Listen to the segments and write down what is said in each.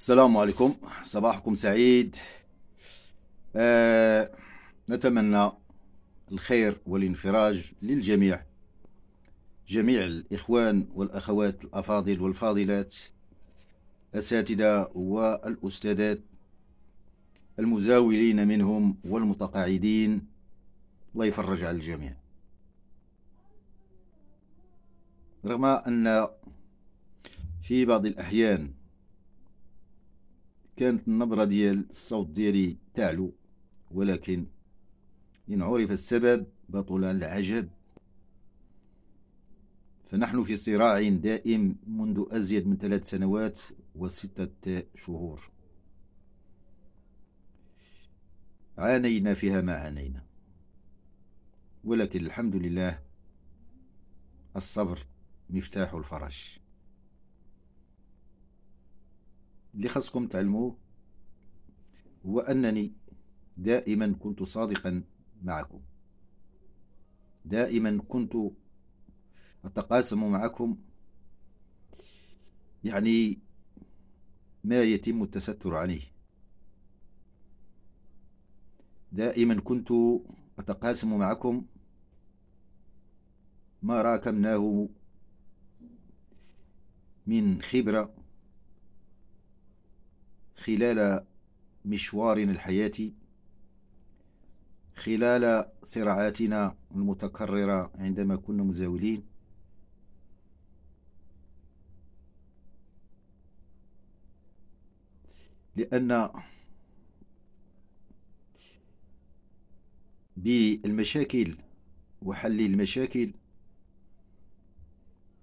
السلام عليكم صباحكم سعيد آه نتمنى الخير والانفراج للجميع جميع الإخوان والأخوات الأفاضل والفاضلات أساتذة والأستاذات المزاولين منهم والمتقاعدين الله يفرج على الجميع رغم أن في بعض الأحيان كانت النبرة ديال الصوت ديالي تعلو ولكن إن عرف السبب بطل العجب فنحن في صراع دائم منذ أزيد من ثلاث سنوات وستة شهور عانينا فيها ما عانينا ولكن الحمد لله الصبر مفتاح الفرج اللي خاصكم تعلموه هو أنني دائما كنت صادقا معكم دائما كنت أتقاسم معكم يعني ما يتم التستر عليه دائما كنت أتقاسم معكم ما راكمناه من خبرة خلال مشوارنا الحياتي خلال صراعاتنا المتكررة عندما كنا مزاولين لأن بالمشاكل وحل المشاكل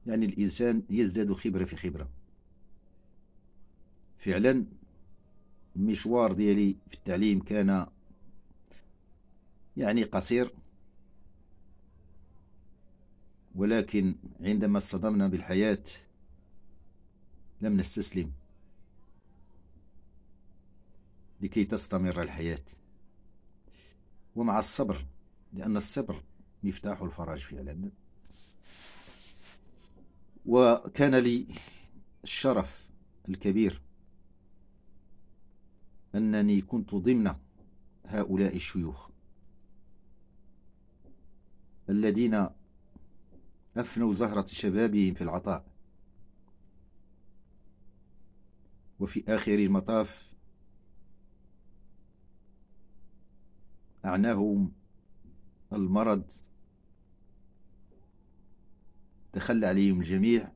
يعني الإنسان يزداد خبرة في خبرة فعلا المشوار ديالي في التعليم كان يعني قصير ولكن عندما اصطدمنا بالحياة لم نستسلم لكي تستمر الحياة ومع الصبر لأن الصبر مفتاح الفرج فعلا وكان لي الشرف الكبير أنني كنت ضمن هؤلاء الشيوخ الذين أفنوا زهرة شبابهم في العطاء وفي آخر المطاف أعناهم المرض تخلى عليهم الجميع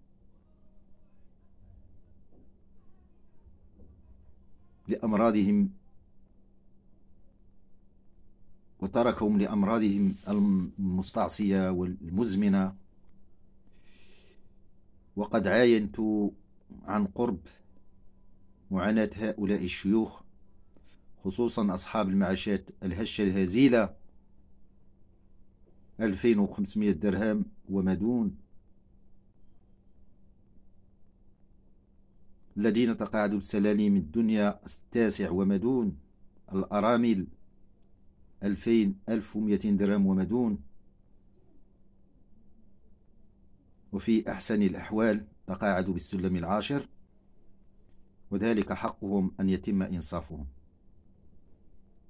لأمراضهم وتركهم لأمراضهم المستعصية والمزمنة وقد عاينت عن قرب معاناة هؤلاء الشيوخ خصوصا أصحاب المعاشات الهشة الهزيلة 2500 درهم وما دون الذين تقاعدوا بسلالم الدنيا التاسع ومدون الأرامل ألفين ألف ومئتين درهم ومدون وفي أحسن الأحوال تقاعدوا بالسلم العاشر وذلك حقهم أن يتم إنصافهم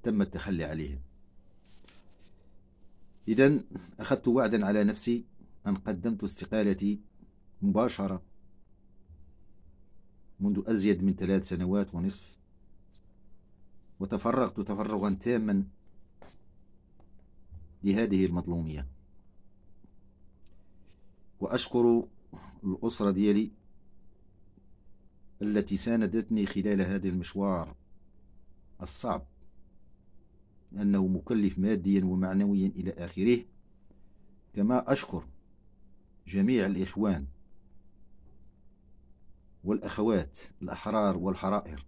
تم التخلي عليهم إذا أخذت وعدا على نفسي أن قدمت استقالتي مباشرة منذ أزيد من ثلاث سنوات ونصف وتفرغت تفرغا تاما لهذه المظلومية وأشكر الأسرة ديالي التي ساندتني خلال هذا المشوار الصعب لأنه مكلف ماديا ومعنويا إلى آخره كما أشكر جميع الإخوان والأخوات الأحرار والحرائر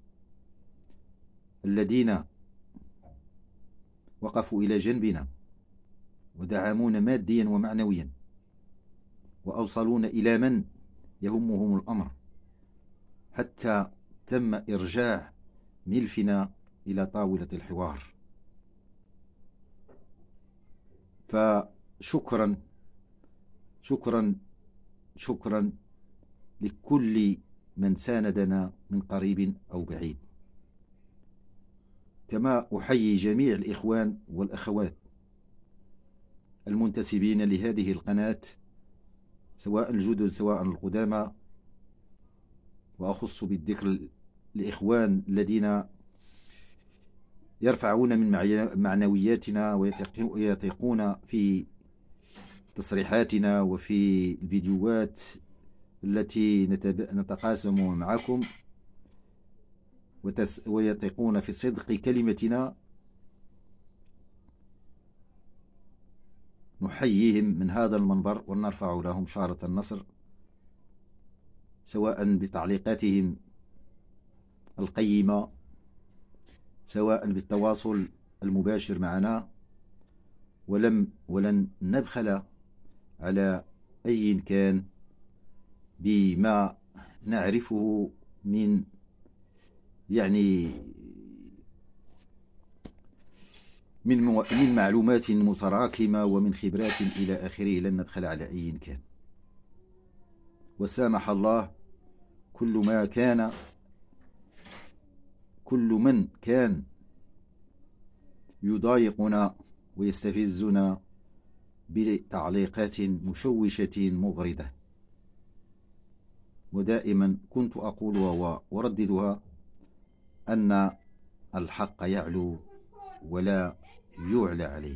الذين وقفوا إلى جنبنا ودعمونا ماديا ومعنويا وأوصلونا إلى من يهمهم الأمر حتى تم إرجاع ملفنا إلى طاولة الحوار فشكرا شكرا شكرا لكل من ساندنا من قريب أو بعيد كما أحيي جميع الإخوان والأخوات المنتسبين لهذه القناة سواء الجدد سواء القدامى وأخص بالذكر الإخوان الذين يرفعون من معنوياتنا ويثقون في تصريحاتنا وفي الفيديوهات التي نتقاسم معكم ويثقون في صدق كلمتنا نحييهم من هذا المنبر ونرفع لهم شارة النصر سواء بتعليقاتهم القيمة سواء بالتواصل المباشر معنا ولم ولن نبخل على أي كان بما نعرفه من يعني من من معلومات متراكمة ومن خبرات إلى آخره لن ندخل على أي كان وسامح الله كل ما كان كل من كان يضايقنا ويستفزنا بتعليقات مشوشة مغرضة ودائما كنت أقولها وأرددها أن الحق يعلو ولا يعلى عليه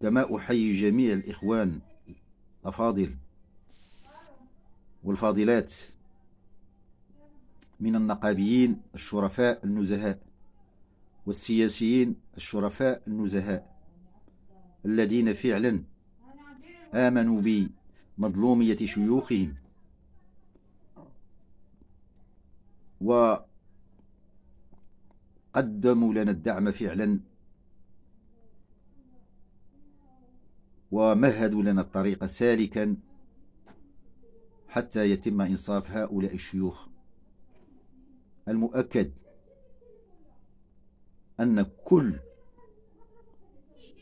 كما أحيي جميع الإخوان الأفاضل والفاضلات من النقابيين الشرفاء النزهاء والسياسيين الشرفاء النزهاء الذين فعلا آمنوا بي مظلومية شيوخهم وقدموا لنا الدعم فعلا ومهدوا لنا الطريق سالكا حتى يتم إنصاف هؤلاء الشيوخ المؤكد أن كل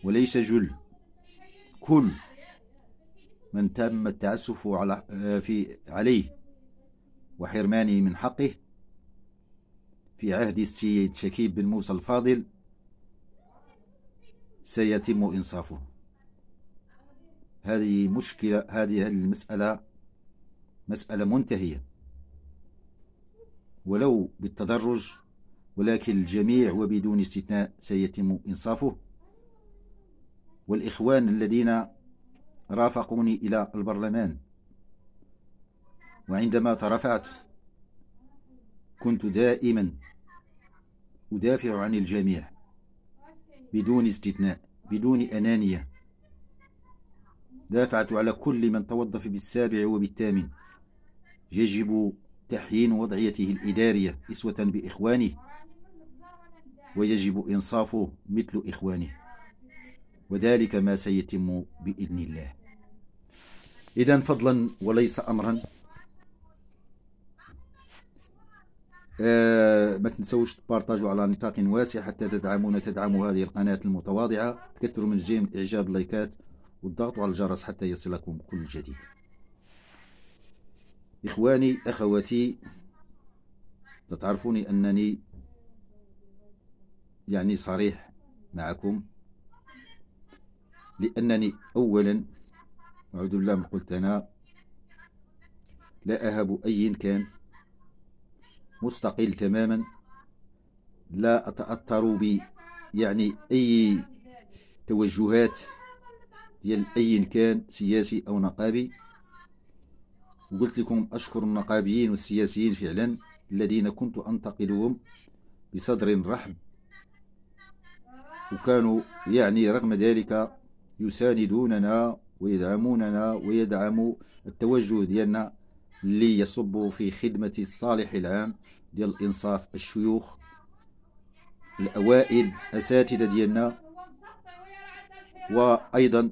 وليس جل كل من تم التعسف على آه، في عليه وحرمانه من حقه في عهد السيد شكيب بن موسى الفاضل سيتم إنصافه هذه مشكلة هذه المسألة مسألة منتهية ولو بالتدرج ولكن الجميع وبدون استثناء سيتم إنصافه والإخوان الذين رافقوني إلى البرلمان وعندما ترفعت كنت دائما أدافع عن الجميع بدون استثناء بدون أنانية دافعت على كل من توظف بالسابع وبالثامن يجب تحيين وضعيته الإدارية إسوة بإخوانه ويجب إنصافه مثل إخوانه وذلك ما سيتم بإذن الله إذا فضلا وليس أمرا آه ما تنسوش تبارطاجوا على نطاق واسع حتى تدعمونا تدعموا هذه القناة المتواضعة تكثروا من جيم الإعجاب اللايكات والضغط على الجرس حتى يصلكم كل جديد إخواني أخواتي تعرفوني أنني يعني صريح معكم لأنني أولا أعوذ بالله من قلت أنا لا أهب أي كان مستقل تماما لا أتأثر ب يعني أي توجهات ديال أي كان سياسي أو نقابي وقلت لكم أشكر النقابيين والسياسيين فعلا الذين كنت أنتقدهم بصدر رحب وكانوا يعني رغم ذلك يساندوننا ويدعموننا ويدعموا التوجه ديالنا اللي يصب في خدمة الصالح العام ديال الإنصاف الشيوخ الأوائل أساتذة ديالنا وأيضا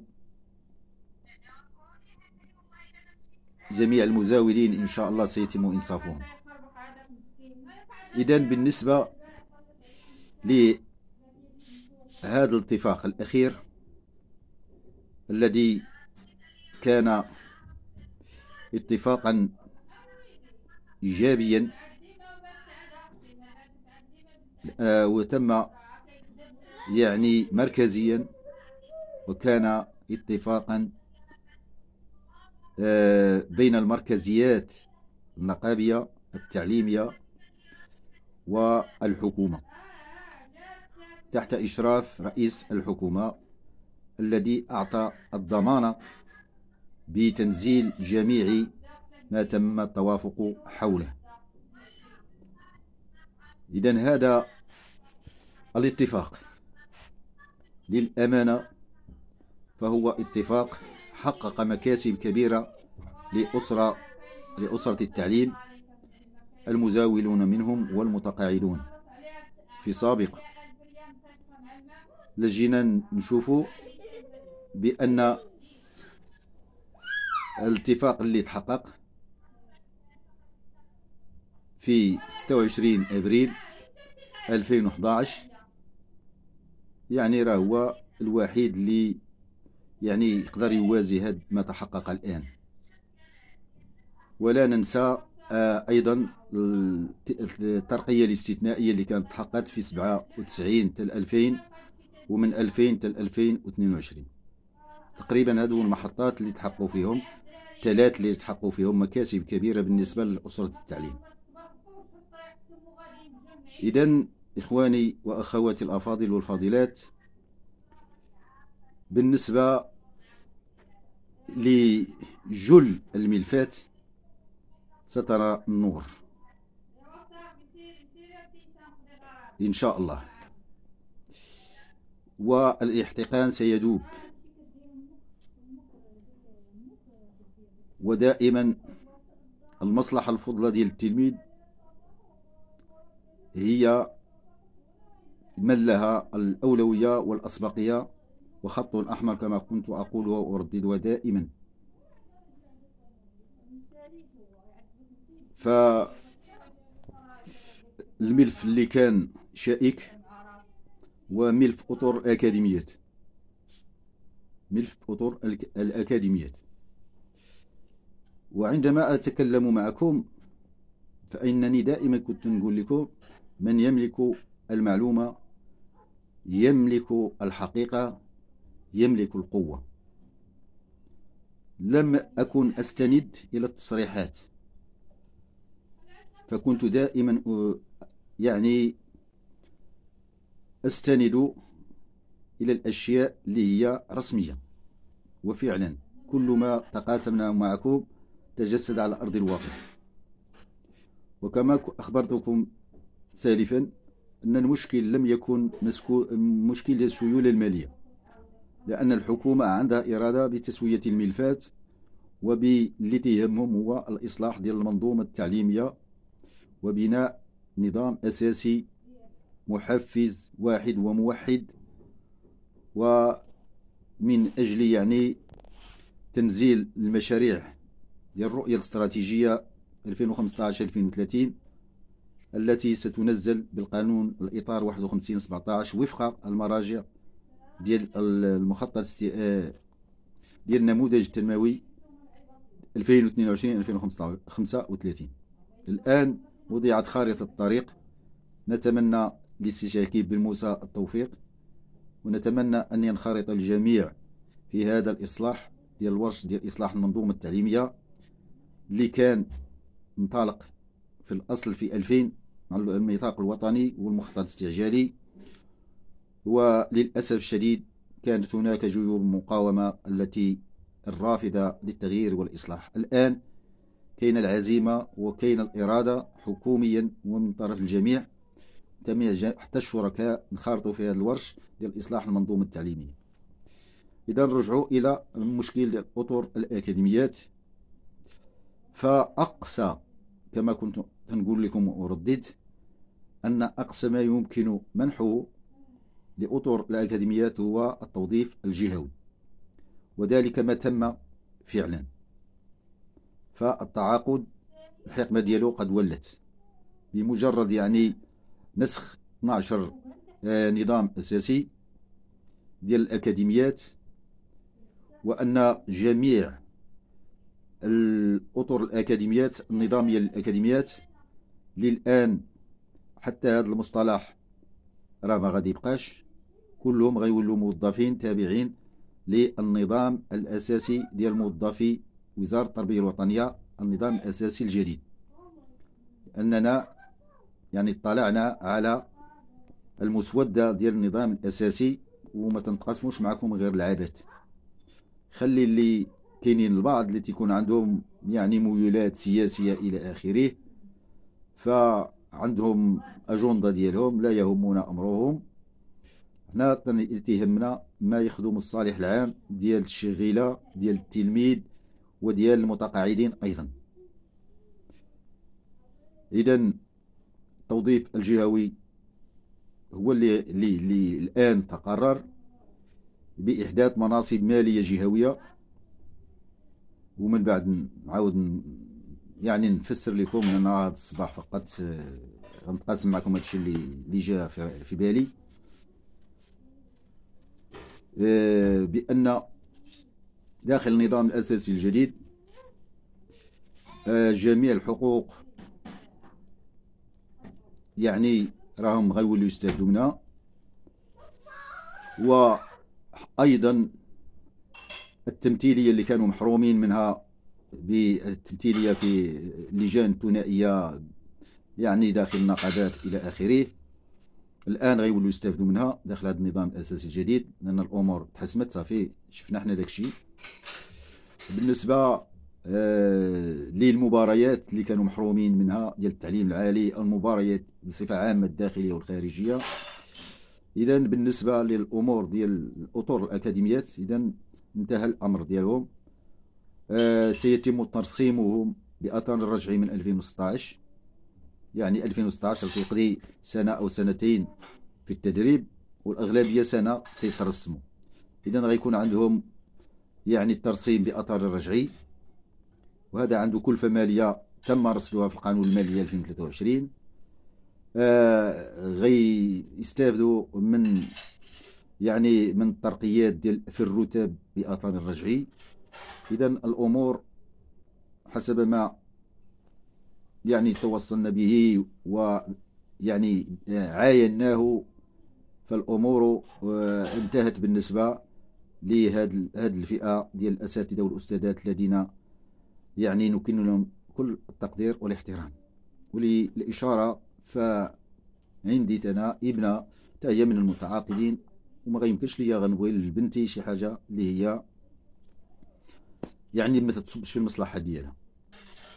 جميع المزاولين إن شاء الله سيتم إنصافهم إذا بالنسبة لهذا الاتفاق الأخير الذي كان اتفاقا إيجابيا آه، وتم يعني مركزيا وكان اتفاقا آه، بين المركزيات النقابية التعليمية والحكومة تحت إشراف رئيس الحكومة الذي أعطى الضمانة بتنزيل جميع ما تم التوافق حوله إذا هذا الاتفاق للأمانة فهو اتفاق حقق مكاسب كبيرة لأسرة لأسرة التعليم المزاولون منهم والمتقاعدون في سابق لجينا نشوفوا بأن الاتفاق اللي تحقق في 26 ابريل 2011 يعني راه هو الوحيد اللي يعني يقدر يوازي هذا ما تحقق الان ولا ننسى آه، ايضا الترقيه الاستثنائيه اللي كانت تحققت في 97 حتى 2000 ومن 2000 حتى 2022 تقريبا هذو المحطات اللي تحققوا فيهم التلات اللي تحققوا فيهم مكاسب كبيرة بالنسبة لأسرة التعليم إذا إخواني وأخواتي الأفاضل والفاضلات بالنسبة لجل الملفات سترى النور إن شاء الله والاحتقان سيدوب ودائما المصلحة الفضلى ديال التلميذ هي من لها الأولوية والأسبقية وخط أحمر كما كنت أقول وأرددها دائما فالملف اللي كان شائك وملف أطر الأكاديميات ملف أطر الأكاديميات وعندما أتكلم معكم فإنني دائما كنت نقول لكم من يملك المعلومة يملك الحقيقة يملك القوة لم أكن أستند إلى التصريحات فكنت دائما يعني أستند إلى الأشياء اللي هي رسمية وفعلا كل ما تقاسمنا معكم تجسد على أرض الواقع وكما أخبرتكم سالفا أن المشكل لم يكن مسكو مشكل السيولة المالية لأن الحكومة عندها إرادة بتسوية الملفات وباللي تهمهم هو الإصلاح ديال المنظومة التعليمية وبناء نظام أساسي محفز واحد وموحد ومن أجل يعني تنزيل المشاريع هي الرؤية الاستراتيجية 2015-2030 التي ستنزل بالقانون الإطار 51-17 وفق المراجع ديال المخطط آه، ديال النموذج التنموي 2022-2035 الآن وضعت خارطة الطريق نتمنى لاستشاركي بن موسى التوفيق ونتمنى أن ينخرط الجميع في هذا الإصلاح ديال الورش ديال إصلاح المنظومة التعليمية اللي كان انطلق في الأصل في 2000 الميثاق الوطني والمخطط الاستعجالي وللأسف الشديد كانت هناك جيوب المقاومة التي الرافضة للتغيير والإصلاح الآن كاين العزيمة وكاين الإرادة حكوميا ومن طرف الجميع حتى الشركاء انخرطوا في هذا الورش ديال الإصلاح المنظومة التعليمية إذا رجعوا إلى ديال الأطر الأكاديميات فأقصى كما كنت نقول لكم ورددت أن أقصى ما يمكن منحه لأطر الأكاديميات هو التوظيف الجهوي وذلك ما تم فعلا فالتعاقد الحكمة ديالو قد ولت بمجرد يعني نسخ 12 آه، نظام أساسي ديال الأكاديميات وأن جميع الاطر الاكاديميات النظاميه للاكاديميات للان حتى هذا المصطلح راه ما غادي يبقاش كلهم غيولوا موظفين تابعين للنظام الاساسي ديال موظفي وزاره التربيه الوطنيه النظام الاساسي الجديد اننا يعني اطلعنا على المسوده ديال النظام الاساسي وما تنتقاسموش معكم غير العادات خلي اللي كاينين البعض اللي تيكون عندهم يعني ميولات سياسيه الى اخره فعندهم اجنده ديالهم لا يهمنا امرهم هنا تيهمنا ما يخدم الصالح العام ديال الشغيله ديال التلميذ وديال المتقاعدين ايضا اذا التوظيف الجهوي هو اللي, اللي, اللي الان تقرر باحداث مناصب ماليه جهويه ومن بعد نعاود يعني نفسر لكم انا هذا الصباح فقط آه، غنتقاسم معكم هادشي اللي اللي جا في بالي آه، بان داخل النظام الاساسي الجديد آه، جميع الحقوق يعني راهم غيوليو يستافدو منها وايضا التمثيليه اللي كانوا محرومين منها بالتمثيليه في لجان ثنائيه يعني داخل النقابات الى اخره الان غيولوا يستافدوا منها داخل هذا النظام الاساسي الجديد لان الامور تحسمت صافي شفنا حنا داكشي بالنسبه آه، للمباريات اللي كانوا محرومين منها ديال التعليم العالي المباريات بصفه عامه الداخليه والخارجيه اذا بالنسبه للامور ديال الاطر الاكاديميات اذا انتهى الأمر ديالهم آه سيتم ترسيمهم بأثر الرجعي من 2016 يعني 2016 تيقضي سنة أو سنتين في التدريب والأغلبية سنة تيترسموا إذا غيكون عندهم يعني الترسيم بأثر الرجعي وهذا عنده كلفة مالية تم رصدها في القانون المالي 2023 آه غيستافدوا من يعني من الترقيات ديال في الرتب باطار الرجعي اذا الامور حسب ما يعني توصلنا به ويعني عايناه فالامور آه، انتهت بالنسبه لهذه الفئه ديال الاساتذه والاستاذات الذين يعني نكن لهم كل التقدير والاحترام وللاشاره فعندي انا ابنه هي من المتعاقدين وما غيمكنش ليا غنبغي لبنتي شي حاجه اللي هي يعني ما تتصبش في المصلحه ديالها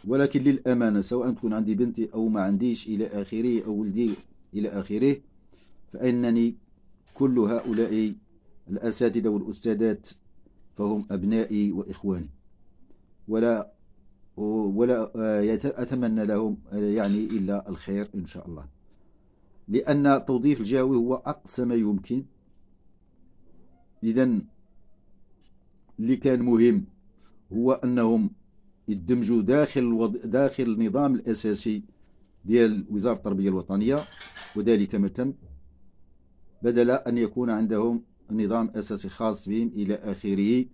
ولكن للامانه سواء تكون عندي بنتي او ما عنديش الى اخره او ولدي الى اخره فانني كل هؤلاء الاساتذه والاستاذات فهم ابنائي واخواني ولا ولا اتمنى لهم يعني الا الخير ان شاء الله لان التوظيف الجهوي هو اقصى ما يمكن اذا اللي كان مهم هو انهم يدمجوا داخل الوض... داخل النظام الاساسي ديال وزاره التربيه الوطنيه وذلك ما تم بدل ان يكون عندهم نظام اساسي خاص بهم الى اخره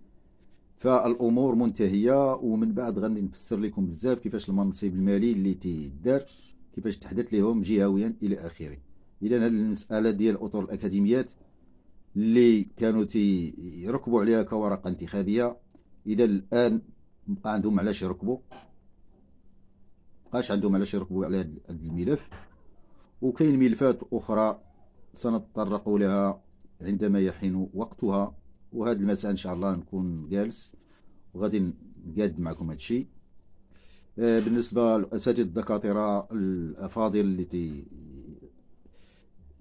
فالامور منتهيه ومن بعد غادي نفسر لكم بزاف كيفاش المنصب المالي اللي تيدار كيفاش تحدث لهم جهويا الى اخره اذا هذه المساله ديال اطر الاكاديميات اللي كانوا تيركبوا عليها كورقة انتخابية إذا الآن بقى عندهم علاش يركبوا بقاش عندهم علاش يركبوا على هذا الملف وكاين ملفات أخرى سنتطرق لها عندما يحين وقتها وهذا المساء إن شاء الله نكون جالس وغادي نقاد معكم هذا الشيء آه، بالنسبة لأساتذة الدكاترة الأفاضل اللي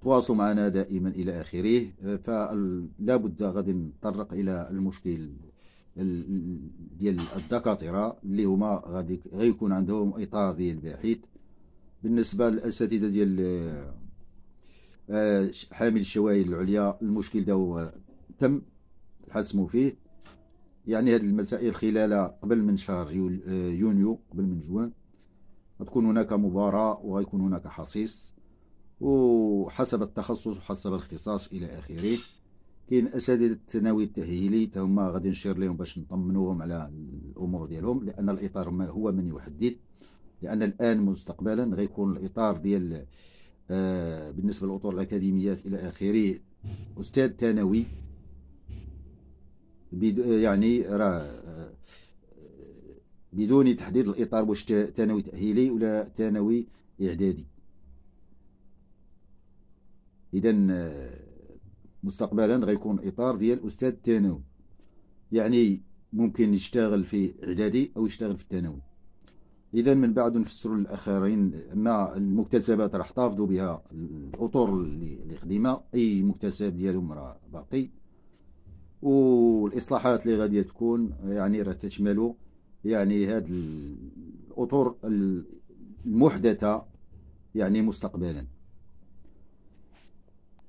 تواصلوا معنا دائما إلى آخره فلا بد غادي نتطرق إلى المشكل ديال الدكاتره اللي هما غادي غيكون عندهم اطار ديال البحث بالنسبه للاساتذه ديال آه، حامل الشوايه العليا المشكل ده هو تم حسموا فيه يعني هذه المسائل خلال قبل من شهر آه، يونيو قبل من جوان غتكون هناك مباراة وغيكون هناك حصيص وحسب التخصص وحسب الاختصاص الى اخره كاين اساتذه الثانوي التاهيلي حتى هما غادي نشير لهم باش نطمنوهم على الامور ديالهم لان الاطار ما هو من يحدد لان الان مستقبلا غيكون الاطار ديال آه بالنسبه للاطر الاكاديميات الى اخره استاذ ثانوي آه، يعني راه آه، بدون تحديد الاطار واش ثانوي تاهيلي ولا ثانوي اعدادي اذا آه، مستقبلا غيكون اطار ديال استاذ الثانوي يعني ممكن يشتغل في اعدادي او يشتغل في الثانوي اذا من بعد نفسروا للاخرين ان المكتسبات راح تحتفظوا بها الاطر اللي قديمه اي مكتسب ديالهم راه باقي والاصلاحات اللي غادي تكون يعني راه تشمل يعني هاد الاطر المحدثه يعني مستقبلا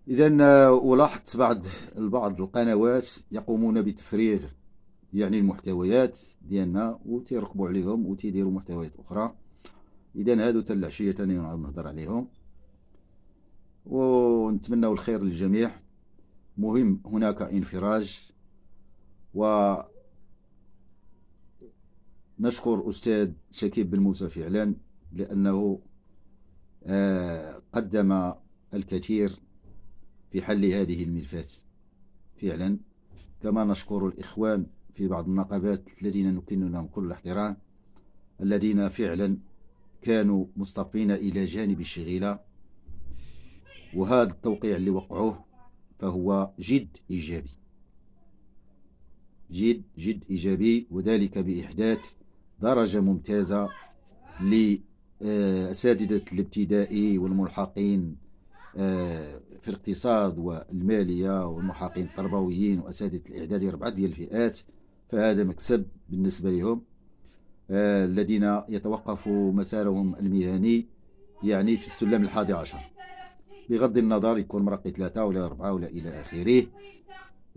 إذا آه، ولاحظت بعض البعض القنوات يقومون بتفريغ يعني المحتويات ديالنا وتيرقبوا عليهم وتيديروا محتويات أخرى إذا هادو تا العشية نعاود نهضر عليهم ونتمنوا الخير للجميع مهم هناك انفراج و نشكر أستاذ شكيب بن موسى فعلا لأنه آه، قدم الكثير في حل هذه الملفات فعلا كما نشكر الإخوان في بعض النقابات الذين نكن لهم كل احترام الذين فعلا كانوا مصطفين إلى جانب الشغيلة وهذا التوقيع اللي وقعوه فهو جد إيجابي جد جد إيجابي وذلك بإحداث درجة ممتازة لأساتذة الابتدائي والملحقين آه، في الاقتصاد والمالية والمحاقين التربويين وأساتذة الإعداد أربعة ديال الفئات فهذا مكسب بالنسبة لهم آه، الذين يتوقف مسارهم المهني يعني في السلم الحادي عشر بغض النظر يكون مرقي ثلاثة ولا أربعة ولا إلى آخره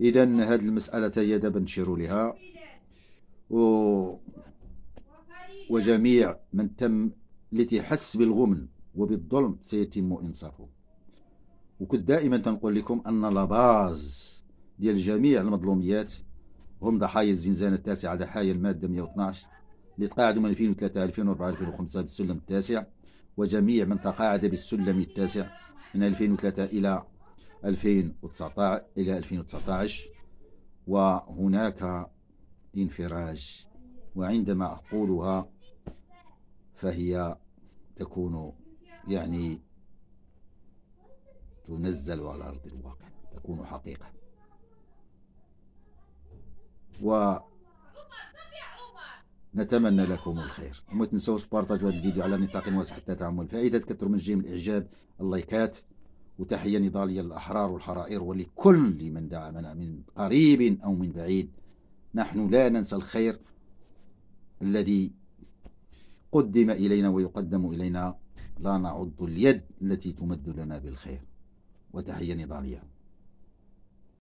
إذا هذه المسألة هي دابا نشيروا لها و وجميع من تم لتحس بالغمن وبالظلم سيتم إنصافه وكنت دائما تنقول لكم ان لاباز ديال جميع المظلوميات هم ضحايا الزنزانه التاسعه ضحايا الماده 112 اللي تقاعدوا من 2003 2004 2005 بالسلم التاسع وجميع من تقاعد بالسلم التاسع من 2003 الى 2019 الى 2019 وهناك انفراج وعندما اقولها فهي تكون يعني تنزل على أرض الواقع تكون حقيقة و نتمنى لكم الخير وما تنسوش بارطاجوا هذا الفيديو على نطاق واسع حتى تعمل فائدة تكثر من جيم الإعجاب اللايكات وتحية نضالية للأحرار والحرائر ولكل من دعمنا من قريب أو من بعيد نحن لا ننسى الخير الذي قدم إلينا ويقدم إلينا لا نعض اليد التي تمد لنا بالخير وتحية نضالية